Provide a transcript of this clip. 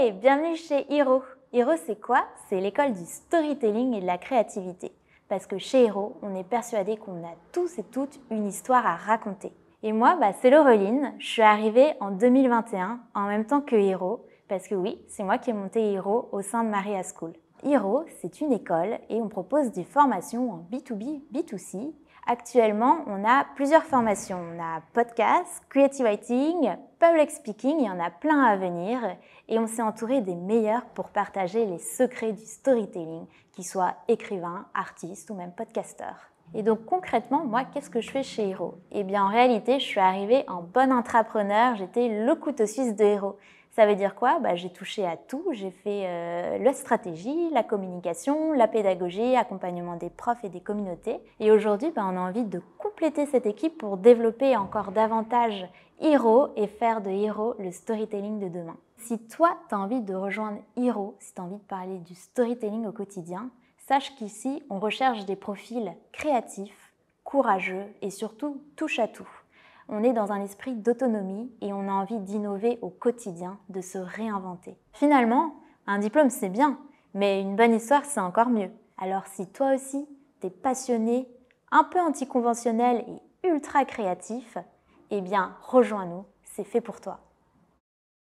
Hey, bienvenue chez Hiro. Hiro, c'est quoi C'est l'école du storytelling et de la créativité. Parce que chez Hiro, on est persuadé qu'on a tous et toutes une histoire à raconter. Et moi, bah, c'est Laureline. Je suis arrivée en 2021, en même temps que Hiro, parce que oui, c'est moi qui ai monté Hiro au sein de Maria School. Hero, c'est une école et on propose des formations en B2B, B2C. Actuellement, on a plusieurs formations. On a podcast, creative writing, public speaking, il y en a plein à venir. Et on s'est entouré des meilleurs pour partager les secrets du storytelling, qu'ils soient écrivains, artistes ou même podcasteurs. Et donc concrètement, moi, qu'est-ce que je fais chez Hero Eh bien, en réalité, je suis arrivée en bon entrepreneur. j'étais le couteau suisse de Hero. Ça veut dire quoi bah, J'ai touché à tout. J'ai fait euh, la stratégie, la communication, la pédagogie, accompagnement des profs et des communautés. Et aujourd'hui, bah, on a envie de compléter cette équipe pour développer encore davantage Hero et faire de Hero le storytelling de demain. Si toi, tu as envie de rejoindre Hero, si tu as envie de parler du storytelling au quotidien, sache qu'ici, on recherche des profils créatifs, courageux et surtout touche à tout on est dans un esprit d'autonomie et on a envie d'innover au quotidien, de se réinventer. Finalement, un diplôme c'est bien, mais une bonne histoire c'est encore mieux. Alors si toi aussi, t'es passionné, un peu anticonventionnel et ultra créatif, eh bien rejoins-nous, c'est fait pour toi.